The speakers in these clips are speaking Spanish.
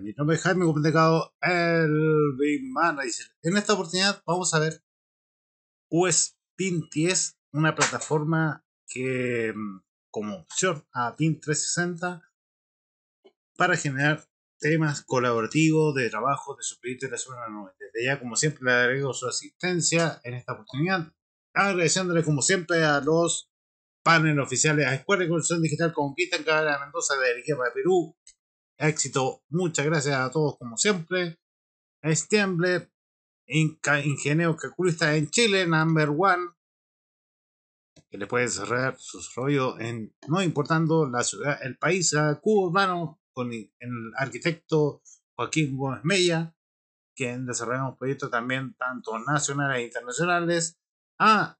mi nombre es Jaime Complicado, el Big Manager. En esta oportunidad vamos a ver 10, una plataforma que mm, como opción a Pin 360 para generar temas colaborativos de trabajo de sus clientes de la zona 9. Desde ya, como siempre, le agradezco su asistencia en esta oportunidad, agradeciéndole como siempre a los paneles oficiales a Escuela de Construcción Digital Conquista en Cabrera de Mendoza de Iguerra de Perú, Éxito, muchas gracias a todos como siempre. Estiemble ingeniero calculista en Chile, number one. Que le puede cerrar sus rollos en no importando la ciudad, el país, a Cuba hermano. con el arquitecto Joaquín Gómez Mella, quien desarrolla proyectos también tanto nacionales e internacionales. A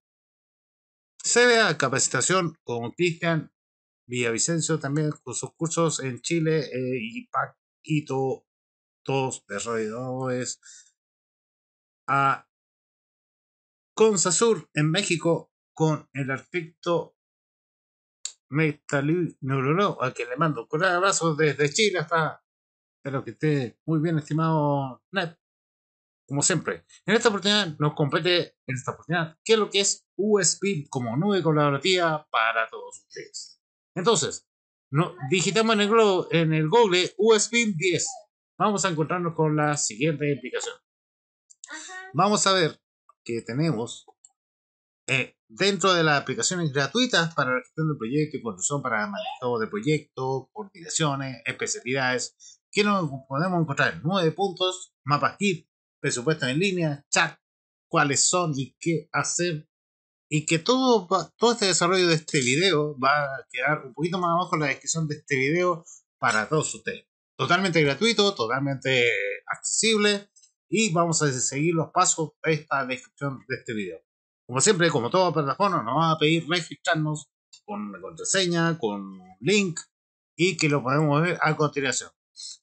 CBA Capacitación con Cristian Villavicencio también con sus cursos en Chile eh, y Paquito, todos desarrolladores a Sur en México con el arquitecto Metalí Neuroló, al que le mando un gran abrazo desde Chile hasta. Espero que esté muy bien, estimado Ned. Como siempre, en esta oportunidad nos compete en esta oportunidad qué es lo que es USB como nube colaborativa para todos ustedes. Entonces, digitamos en el, en el Google USB 10. Vamos a encontrarnos con la siguiente aplicación. Vamos a ver que tenemos eh, dentro de las aplicaciones gratuitas para la gestión del proyecto y construcción para manejo de proyectos, coordinaciones, especialidades, que nos podemos encontrar nueve puntos, mapas kit, presupuesto en línea, chat, cuáles son y qué hacer y que todo, todo este desarrollo de este video va a quedar un poquito más abajo en la descripción de este video para todos ustedes. Totalmente gratuito, totalmente accesible y vamos a seguir los pasos de esta descripción de este video. Como siempre, como todo plataforma, nos va a pedir registrarnos con la contraseña, con un link y que lo podemos ver a continuación.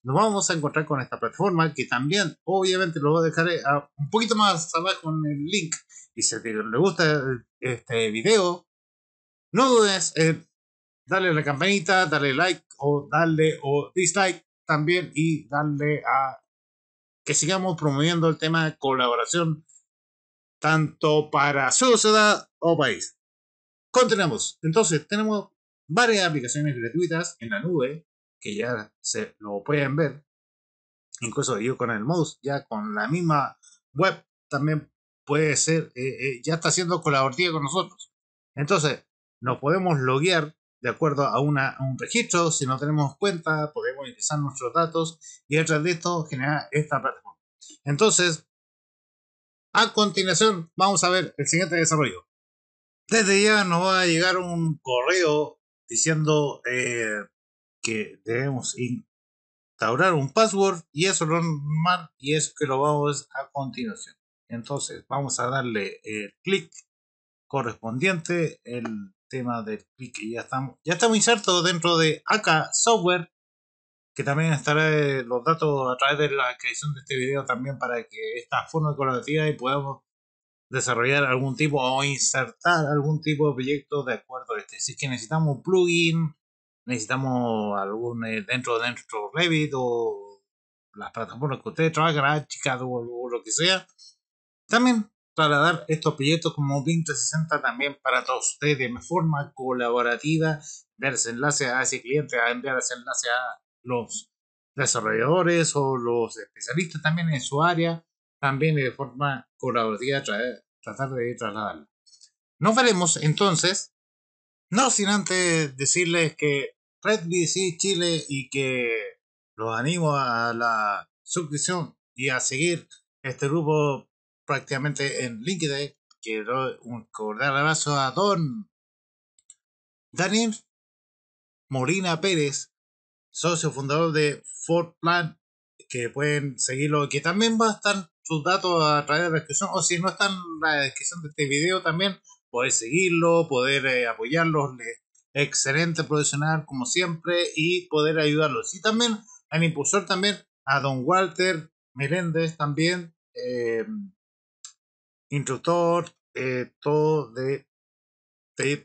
Nos vamos a encontrar con esta plataforma que también, obviamente, lo voy a dejar eh, un poquito más abajo en el link y si te, le gusta eh, este video, no dudes en darle la campanita, darle like o darle o dislike también y darle a que sigamos promoviendo el tema de colaboración tanto para sociedad o país. Continuamos. Entonces, tenemos varias aplicaciones gratuitas en la nube que ya se lo pueden ver. Incluso yo con el mouse, ya con la misma web también puede ser, eh, eh, ya está siendo colaborativa con nosotros. Entonces, nos podemos loguear de acuerdo a, una, un registro, si no tenemos cuenta, podemos ingresar nuestros datos y el de esto generar esta plataforma. Entonces, a continuación, vamos a ver el siguiente desarrollo. Desde ya nos va a llegar un correo diciendo eh, que debemos instaurar un password y eso lo normal y es que lo vamos a continuación. Entonces vamos a darle el clic correspondiente, el tema del clic y ya estamos. Ya estamos insertos dentro de acá Software, que también estará los datos a través de la creación de este video también para que esta forma colaborativa y podamos desarrollar algún tipo o insertar algún tipo de proyecto de acuerdo a este. Si es que necesitamos un plugin, necesitamos algún eh, dentro dentro Revit o las plataformas que ustedes trabajan, chicas o lo que sea, también trasladar estos proyectos como 2060 también para todos ustedes de forma colaborativa, ver ese enlace a ese cliente, a enviar ese enlace a los desarrolladores o los especialistas también en su área, también de forma colaborativa tratar de trasladarla. Nos veremos entonces, no sin antes decirles que Red BC Chile y que los animo a la suscripción y a seguir este grupo prácticamente en LinkedIn. Quiero un cordial abrazo a Don Daniel Molina Pérez, socio fundador de Ford Plan, que pueden seguirlo, que también va a estar sus datos a través de la descripción, o si no están en la descripción de este video también, poder seguirlo, poder eh, apoyarlos, excelente profesional como siempre y poder ayudarlos. Y también al impulsor también, a don Walter Meléndez también, em, instructor, eh, todos de,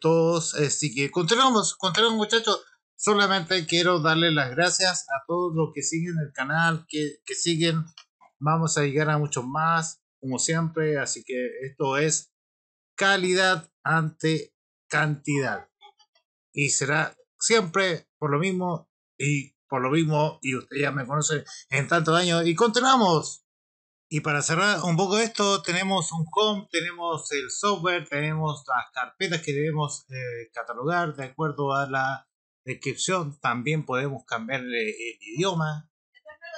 todos. Eh, así que continuamos, continuamos muchachos. Solamente quiero darle las gracias a todos los que siguen el canal, que, que siguen. Vamos a llegar a muchos más, como siempre. Así que esto es calidad ante cantidad. Y será siempre por lo mismo y por lo mismo. Y usted ya me conoce en tantos años. Y continuamos. Y para cerrar un poco esto, tenemos un home, tenemos el software, tenemos las carpetas que debemos eh, catalogar de acuerdo a la descripción. También podemos cambiarle el idioma.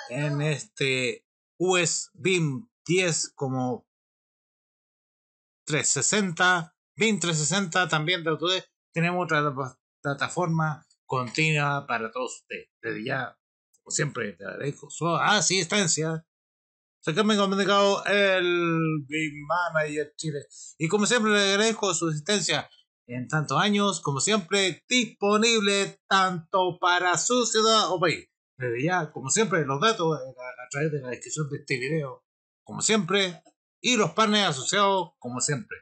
En este US BIM 10 como 360, BIM 360 también de Autodesk, tenemos otra plataforma continua para todos ustedes. Desde ya, como siempre, te agradezco su asistencia ah, sea, que me ha comunicado el Big Manager Chile. Y como siempre, le agradezco su asistencia en tantos años, como siempre, disponible tanto para su ciudad o país. Desde ya, como siempre, los datos eh, a, través de la descripción de este video, como siempre, y los panes asociados, como siempre.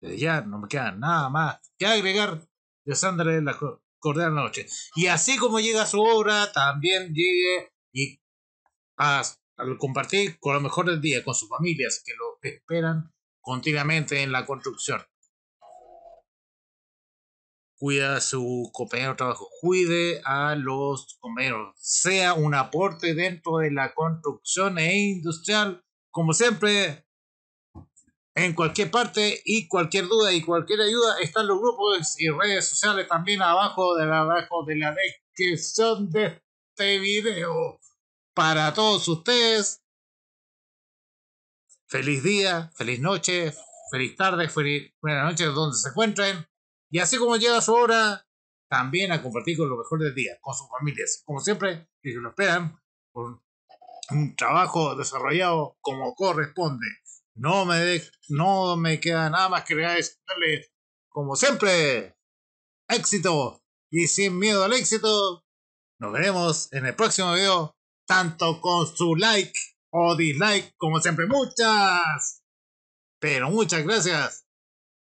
Desde ya, no me queda nada más que agregar de en la cordial noche. Y así como llega su obra, también llegue y a al compartir con lo mejor del día con sus familias que lo esperan continuamente en la construcción. Cuida a su compañero de trabajo, cuide a los compañeros, sea un aporte dentro de la construcción e industrial, como siempre, en cualquier parte y cualquier duda y cualquier ayuda están los grupos y redes sociales también abajo de abajo de la descripción de este video para todos ustedes. Feliz día, feliz noche, feliz tarde, feliz buena noche donde se encuentren. Y así como llega su hora, también a compartir con lo mejor del día, con sus familias. Como siempre, que lo esperan con un trabajo desarrollado como corresponde. No me, no me queda nada más que agradecerles, como siempre, éxito y sin miedo al éxito. Nos veremos en el próximo video tanto con su like o dislike, como siempre, muchas, pero muchas gracias